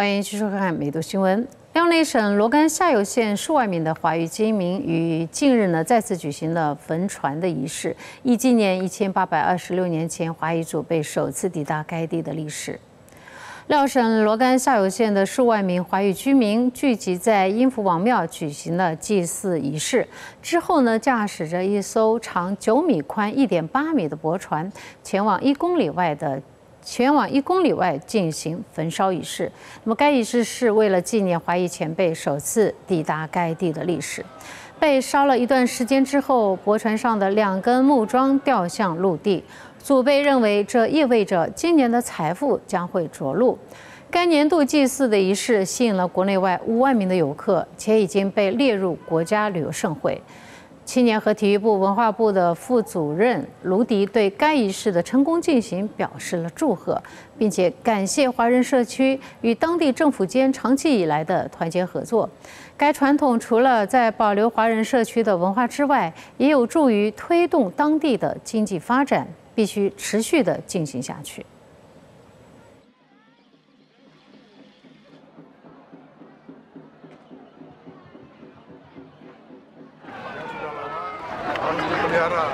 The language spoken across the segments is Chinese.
欢迎继续收看《美度新闻》。辽宁省罗干下游县数万名的华语居民，于近日呢再次举行了焚船的仪式，以纪念一千八百二十六年前华语祖辈首次抵达该地的历史。廖省罗甘下游县的数万名华语居民聚集在英福王庙举行了祭祀仪式，之后呢驾驶着一艘长九米、宽一点八米的驳船，前往一公里外的。前往一公里外进行焚烧仪式。那么，该仪式是为了纪念华裔前辈首次抵达该地的历史。被烧了一段时间之后，驳船上的两根木桩掉向陆地。祖辈认为这意味着今年的财富将会着陆。该年度祭祀的仪式吸引了国内外五万名的游客，且已经被列入国家旅游盛会。青年和体育部文化部的副主任卢迪对该仪式的成功进行表示了祝贺，并且感谢华人社区与当地政府间长期以来的团结合作。该传统除了在保留华人社区的文化之外，也有助于推动当地的经济发展，必须持续的进行下去。dipelihara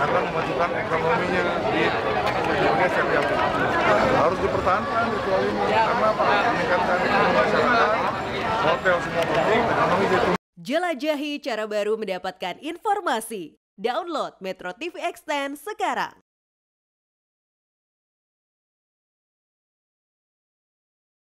karena memajukan ekonominya di Indonesia yang harus dipertahankan ritual ini ya. karena apa? meningkatkan ekonomi masyarakat hotel semua penting ekonomi itu Jelajahi cara baru mendapatkan informasi. Download Metro TV Extend sekarang.